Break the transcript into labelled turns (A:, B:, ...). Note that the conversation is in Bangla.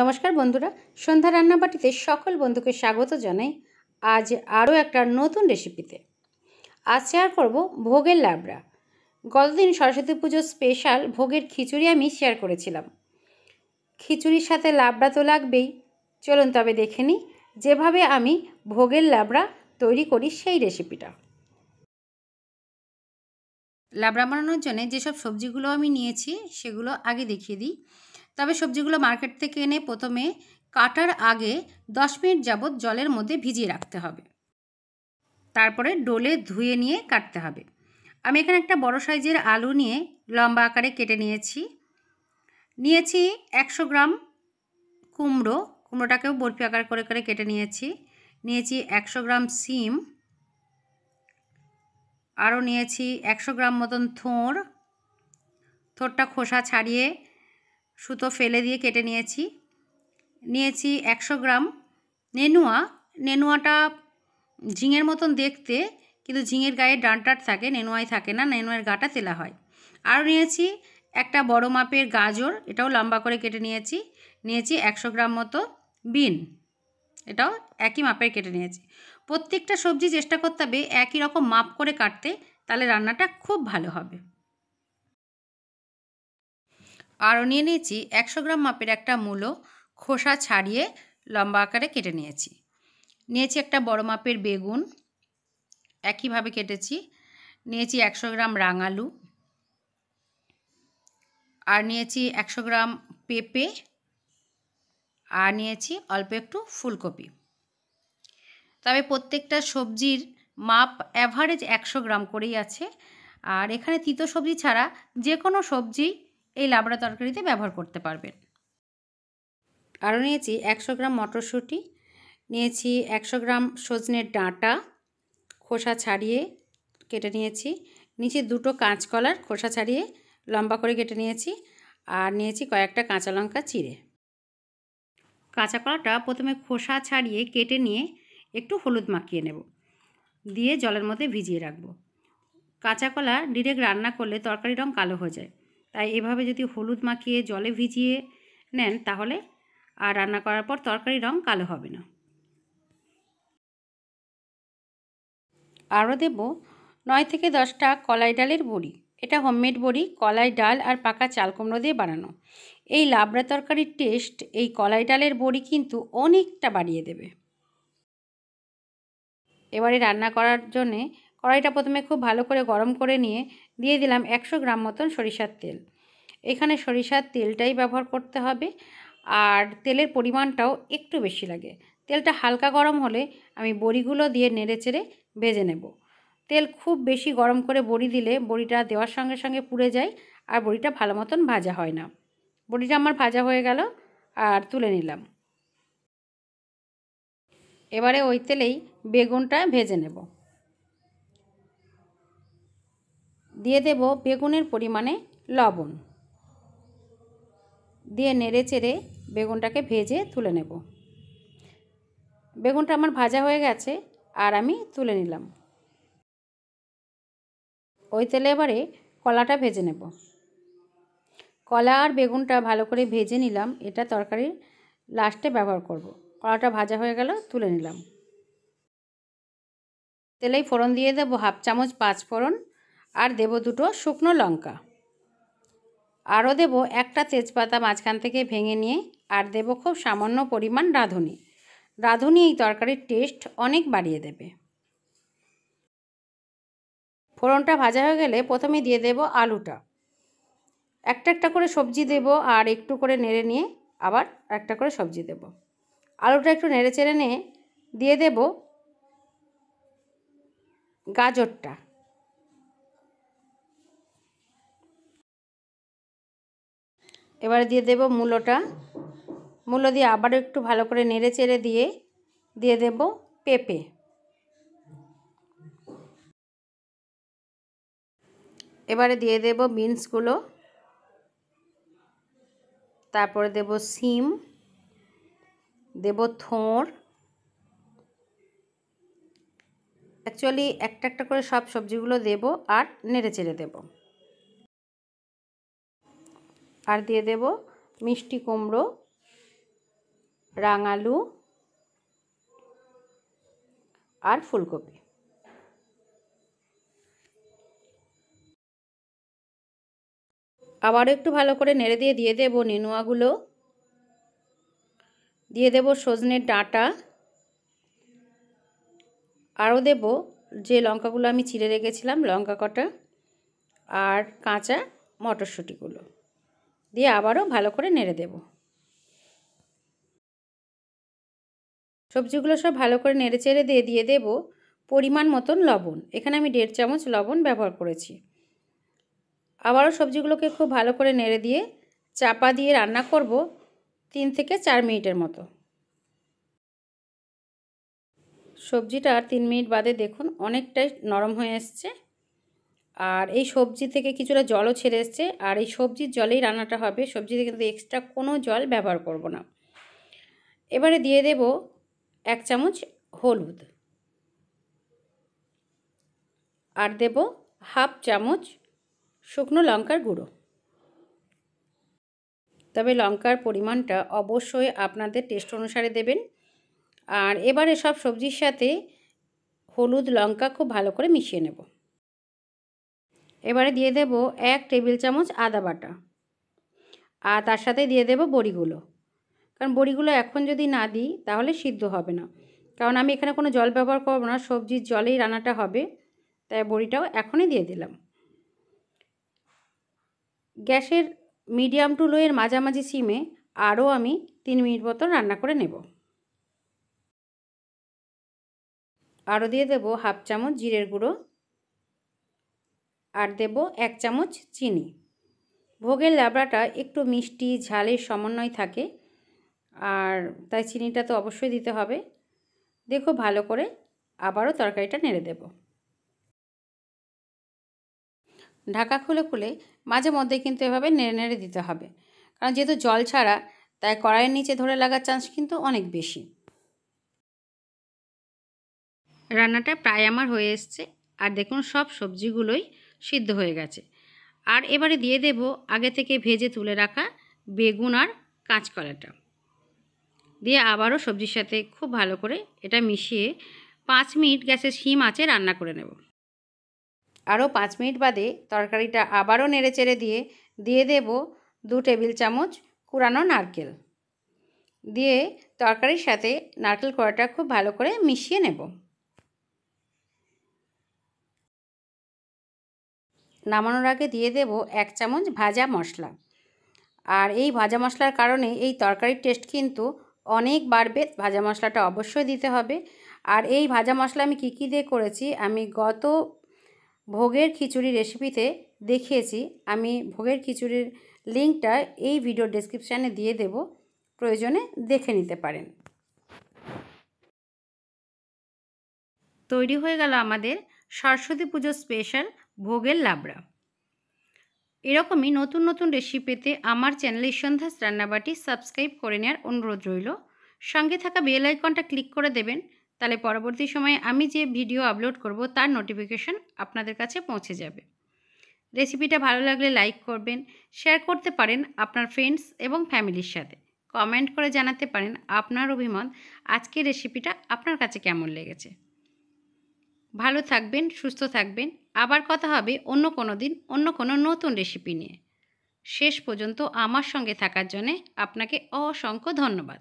A: নমস্কার বন্ধুরা সন্ধ্যা রান্নাবাটিতে সকল বন্ধুকে স্বাগত জানাই আজ আরও একটা নতুন রেসিপিতে আজ শেয়ার করব ভোগের লাবড়া গতদিন সরস্বতী পুজোর স্পেশাল ভোগের খিচুড়ি আমি শেয়ার করেছিলাম খিচুড়ির সাথে লাবড়া তো লাগবেই চলুন তবে দেখে নিই যেভাবে আমি ভোগের লাবড়া তৈরি করি সেই রেসিপিটা লাবড়া বানানোর জন্য যেসব সবজিগুলো আমি নিয়েছি সেগুলো আগে দেখিয়ে দিই তবে সবজিগুলো মার্কেট থেকে এনে প্রথমে কাটার আগে দশ মিনিট যাবৎ জলের মধ্যে ভিজিয়ে রাখতে হবে তারপরে ডোলে ধুয়ে নিয়ে কাটতে হবে আমি এখানে একটা বড় সাইজের আলু নিয়ে লম্বা আকারে কেটে নিয়েছি নিয়েছি একশো গ্রাম কুমড়ো কুমড়োটাকেও বরফি আকার করে করে কেটে নিয়েছি নিয়েছি একশো গ্রাম সিম আরও নিয়েছি একশো গ্রাম মতন থোঁড় থোরটা খোসা ছাড়িয়ে সুতো ফেলে দিয়ে কেটে নিয়েছি নিয়েছি একশো গ্রাম নেনুয়া নেনুয়াটা ঝিঙের মতন দেখতে কিন্তু ঝিঙের গায়ে ডানটাট থাকে নেনুয়াই থাকে না নেনুয়ের গাটা তেলা হয় আর নিয়েছি একটা বড় মাপের গাজর এটাও লম্বা করে কেটে নিয়েছি নিয়েছি একশো গ্রাম মতো বিন এটাও একই মাপের কেটে নিয়েছি প্রত্যেকটা সবজি চেষ্টা করতে হবে একই রকম মাপ করে কাটতে তাহলে রান্নাটা খুব ভালো হবে আরও নিয়ে নিয়েছি একশো গ্রাম মাপের একটা মূলো খোসা ছাড়িয়ে লম্বা আকারে কেটে নিয়েছি নিয়েছি একটা বড় মাপের বেগুন একইভাবে কেটেছি নিয়েছি একশো গ্রাম রাঙালু আর নিয়েছি একশো গ্রাম পেঁপে আর নিয়েছি অল্প একটু ফুলকপি তবে প্রত্যেকটা সবজির মাপ অ্যাভারেজ একশো গ্রাম করেই আছে আর এখানে তিতো সবজি ছাড়া যে কোনো সবজি এই লাবড়া তরকারিতে ব্যবহার করতে পারবেন আরও নিয়েছি একশো গ্রাম মটরশুঁটি নিয়েছি একশো গ্রাম সজনের ডাঁটা খোসা ছাড়িয়ে কেটে নিয়েছি নিচে দুটো কাঁচকলার খোসা ছাড়িয়ে লম্বা করে কেটে নিয়েছি আর নিয়েছি কয়েকটা কাঁচা লঙ্কা চিড়ে কাঁচা কলাটা প্রথমে খোসা ছাড়িয়ে কেটে নিয়ে একটু হলুদ মাখিয়ে নেব দিয়ে জলের মধ্যে ভিজিয়ে রাখবো কাঁচা কলা ডিরেক্ট রান্না করলে তরকারি রং কালো হয়ে যায় তাই এভাবে যদি হলুদ মাখিয়ে জলে ভিজিয়ে নেন তাহলে আর রান্না করার পর তরকারি রং কালো হবে না আরও দেব নয় থেকে দশটা কলাই ডালের বড়ি এটা হোমমেড বড়ি কলাই ডাল আর পাকা চাল কুমড়ো দিয়ে বানানো এই লাবড়া তরকারির টেস্ট এই কলাই ডালের বড়ি কিন্তু অনেকটা বাড়িয়ে দেবে এবারে রান্না করার জন্যে কড়াইটা প্রথমে খুব ভালো করে গরম করে নিয়ে দিয়ে দিলাম একশো গ্রাম মতন সরিষার তেল এখানে সরিষার তেলটাই ব্যবহার করতে হবে আর তেলের পরিমাণটাও একটু বেশি লাগে তেলটা হালকা গরম হলে আমি বড়িগুলো দিয়ে নেড়েচেড়ে ভেজে নেব তেল খুব বেশি গরম করে বড়ি দিলে বড়িটা দেওয়ার সঙ্গে সঙ্গে পুড়ে যায় আর বড়িটা ভালো মতন ভাজা হয় না বড়িটা আমার ভাজা হয়ে গেল আর তুলে নিলাম এবারে ওই তেলেই বেগুনটা ভেজে নেব দিয়ে দেব বেগুনের পরিমাণে লবণ দিয়ে নেড়ে চেড়ে বেগুনটাকে ভেজে তুলে নেব বেগুনটা আমার ভাজা হয়ে গেছে আর আমি তুলে নিলাম ওই তেলে এবারে কলাটা ভেজে নেব কলা আর বেগুনটা ভালো করে ভেজে নিলাম এটা তরকারির লাস্টে ব্যবহার করব। কলাটা ভাজা হয়ে গেল তুলে নিলাম তেলেই ফোড়ন দিয়ে দেবো হাফ চামচ পাঁচ ফোড়ন আর দেব দুটো শুকনো লঙ্কা আরও দেব একটা তেজপাতা মাঝখান থেকে ভেঙে নিয়ে আর দেব খুব সামান্য পরিমাণ রাঁধুনি রাঁধুনি এই তরকারির টেস্ট অনেক বাড়িয়ে দেবে ফোড়নটা ভাজা হয়ে গেলে প্রথমে দিয়ে দেব আলুটা একটা একটা করে সবজি দেব আর একটু করে নেড়ে নিয়ে আবার একটা করে সবজি দেব আলুটা একটু নেড়ে চেড়ে নিয়ে দিয়ে দেব গাজরটা এবারে দিয়ে দেব মূলোটা মূলো দিয়ে আবারও একটু ভালো করে নেড়ে চেড়ে দিয়ে দিয়ে দেব পেঁপে এবারে দিয়ে দেব বিনসগুলো তারপরে দেব সিম দেব থোঁড় অ্যাকচুয়ালি একটা একটা করে সব সবজিগুলো দেব আর নেড়ে চেড়ে দেবো আর দিয়ে দেব মিষ্টি কুমড়ো রাঙালু আর ফুলকপি আবারও একটু ভালো করে নেড়ে দিয়ে দিয়ে দেব নেনুয়াগুলো দিয়ে দেব সজনের ডাঁটা আরও দেব যে লঙ্কাগুলো আমি চিড়ে রেখেছিলাম লঙ্কা কটা আর কাঁচা মটরশুঁটিগুলো দিয়ে আবারও ভালো করে নেড়ে দেব সবজিগুলো সব ভালো করে নেড়ে চেড়ে দিয়ে দিয়ে দেব পরিমাণ মতন লবণ এখানে আমি দেড় চামচ লবণ ব্যবহার করেছি আবারও সবজিগুলোকে খুব ভালো করে নেড়ে দিয়ে চাপা দিয়ে রান্না করব তিন থেকে চার মিনিটের মতো সবজিটা তিন মিনিট বাদে দেখুন অনেকটাই নরম হয়ে এসছে আর এই সবজি থেকে কিছুটা জলও ছেড়ে এসছে আর এই সবজির জলেই রান্নাটা হবে সবজিতে কিন্তু এক্সট্রা কোনো জল ব্যবহার করব না এবারে দিয়ে দেব এক চামচ হলুদ আর দেব হাফ চামচ শুকনো লঙ্কার গুঁড়ো তবে লঙ্কার পরিমাণটা অবশ্যই আপনাদের টেস্ট অনুসারে দেবেন আর এবারে সব সবজির সাথে হলুদ লঙ্কা খুব ভালো করে মিশিয়ে নেব এবারে দিয়ে দেব এক টেবিল চামচ আদা বাটা আর তার সাথে দিয়ে দেব বড়িগুলো কারণ বড়িগুলো এখন যদি না দিই তাহলে সিদ্ধ হবে না কারণ আমি এখানে কোনো জল ব্যবহার করব না সবজির জলেই রান্নাটা হবে তাই বড়িটাও এখনই দিয়ে দিলাম গ্যাসের মিডিয়াম টু লোয়ের মাঝামাঝি সিমে আরও আমি তিন মিনিট মতন রান্না করে নেব আরও দিয়ে দেব হাফ চামচ জিরের গুঁড়ো আর দেব এক চামচ চিনি ভোগের ল্যাবড়াটা একটু মিষ্টি ঝালের সমন্বয় থাকে আর তাই চিনিটা তো অবশ্যই দিতে হবে দেখো ভালো করে আবারও তরকারিটা নেড়ে দেব ঢাকা খুলে খুলে মাঝে মধ্যে কিন্তু এভাবে নেড়ে নেড়ে দিতে হবে কারণ যেহেতু জল ছাড়া তাই কড়াইয়ের নিচে ধরে লাগার চান্স কিন্তু অনেক বেশি রান্নাটা প্রায় আমার হয়ে এসছে আর দেখুন সব সবজিগুলোই সিদ্ধ হয়ে গেছে আর এবারে দিয়ে দেব আগে থেকে ভেজে তুলে রাখা বেগুন আর কাঁচকলাটা দিয়ে আবারও সবজির সাথে খুব ভালো করে এটা মিশিয়ে পাঁচ মিনিট গ্যাসে সিম আছে রান্না করে নেব আরও পাঁচ মিনিট বাদে তরকারিটা আবারও নেড়ে চেড়ে দিয়ে দিয়ে দেব দু টেবিল চামচ কুড়ানো নারকেল দিয়ে তরকারির সাথে নারকেল কড়াটা খুব ভালো করে মিশিয়ে নেব নামানোর আগে দিয়ে দেব এক চামচ ভাজা মশলা আর এই ভাজা মশলার কারণে এই তরকারির টেস্ট কিন্তু অনেক বাড়বে ভাজা মশলাটা অবশ্যই দিতে হবে আর এই ভাজা মশলা আমি কী কী দিয়ে করেছি আমি গত ভোগের খিচুড়ি রেসিপিতে দেখিয়েছি আমি ভোগের খিচুড়ির লিঙ্কটা এই ভিডিও ডেসক্রিপশানে দিয়ে দেব প্রয়োজনে দেখে নিতে পারেন তৈরি হয়ে গেল আমাদের সরস্বতী পুজো স্পেশাল ভোগের লাবড়া এরকমই নতুন নতুন রেসিপি পেতে আমার চ্যানেলে সন্ধ্যাস রান্নাবাটি সাবস্ক্রাইব করে নেওয়ার অনুরোধ রইল সঙ্গে থাকা বেল আইকনটা ক্লিক করে দেবেন তাহলে পরবর্তী সময়ে আমি যে ভিডিও আপলোড করব তার নোটিফিকেশন আপনাদের কাছে পৌঁছে যাবে রেসিপিটা ভালো লাগলে লাইক করবেন শেয়ার করতে পারেন আপনার ফ্রেন্ডস এবং ফ্যামিলির সাথে কমেন্ট করে জানাতে পারেন আপনার অভিমত আজকের রেসিপিটা আপনার কাছে কেমন লেগেছে ভালো থাকবেন সুস্থ থাকবেন আবার কথা হবে অন্য কোনো দিন অন্য কোনো নতুন রেসিপি নিয়ে শেষ পর্যন্ত আমার সঙ্গে থাকার জন্যে আপনাকে অসংখ্য ধন্যবাদ